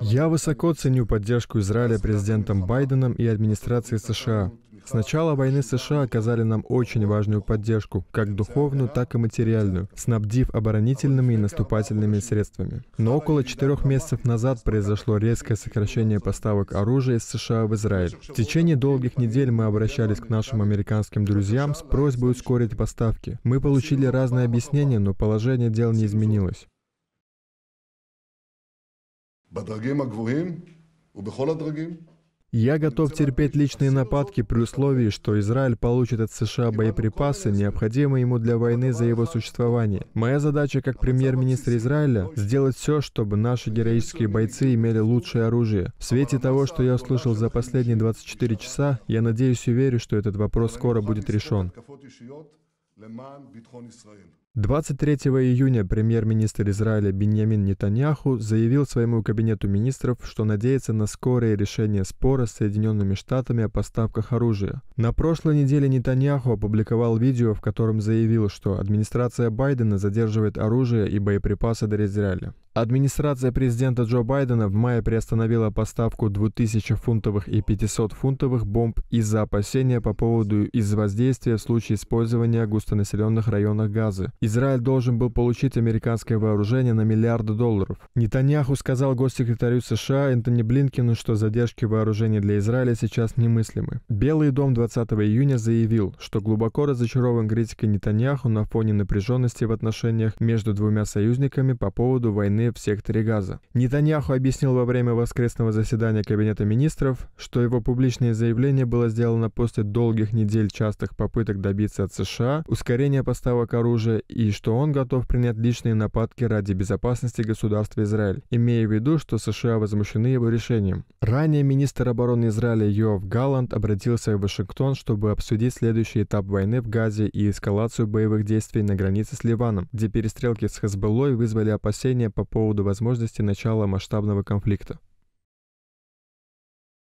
Я высоко ценю поддержку Израиля президентом Байденом и администрации США. С начала войны США оказали нам очень важную поддержку, как духовную, так и материальную, снабдив оборонительными и наступательными средствами. Но около четырех месяцев назад произошло резкое сокращение поставок оружия из США в Израиль. В течение долгих недель мы обращались к нашим американским друзьям с просьбой ускорить поставки. Мы получили разные объяснения, но положение дел не изменилось. Я готов терпеть личные нападки при условии, что Израиль получит от США боеприпасы, необходимые ему для войны за его существование. Моя задача как премьер-министр Израиля — сделать все, чтобы наши героические бойцы имели лучшее оружие. В свете того, что я услышал за последние 24 часа, я надеюсь и верю, что этот вопрос скоро будет решен. 23 июня премьер-министр Израиля Беньямин Нетаньяху заявил своему кабинету министров, что надеется на скорое решение спора с Соединенными Штатами о поставках оружия. На прошлой неделе Нетаньяху опубликовал видео, в котором заявил, что администрация Байдена задерживает оружие и боеприпасы для Израиля. Администрация президента Джо Байдена в мае приостановила поставку 2000 фунтовых и 500 фунтовых бомб из-за опасения по поводу из воздействия в случае использования густонаселенных районах Газы. Израиль должен был получить американское вооружение на миллиарды долларов. Нетаньяху сказал госсекретарю США Энтони Блинкину, что задержки вооружения для Израиля сейчас немыслимы. Белый дом 20 июня заявил, что глубоко разочарован критикой Нетаньяху на фоне напряженности в отношениях между двумя союзниками по поводу войны в секторе Газа. Нетаньяху объяснил во время воскресного заседания Кабинета министров, что его публичное заявление было сделано после долгих недель частых попыток добиться от США ускорения поставок оружия и что он готов принять личные нападки ради безопасности государства Израиль, имея в виду, что США возмущены его решением. Ранее министр обороны Израиля Йов Галланд обратился в Вашингтон, чтобы обсудить следующий этап войны в Газе и эскалацию боевых действий на границе с Ливаном, где перестрелки с Хезболлой вызвали опасения по поводу возможности начала масштабного конфликта.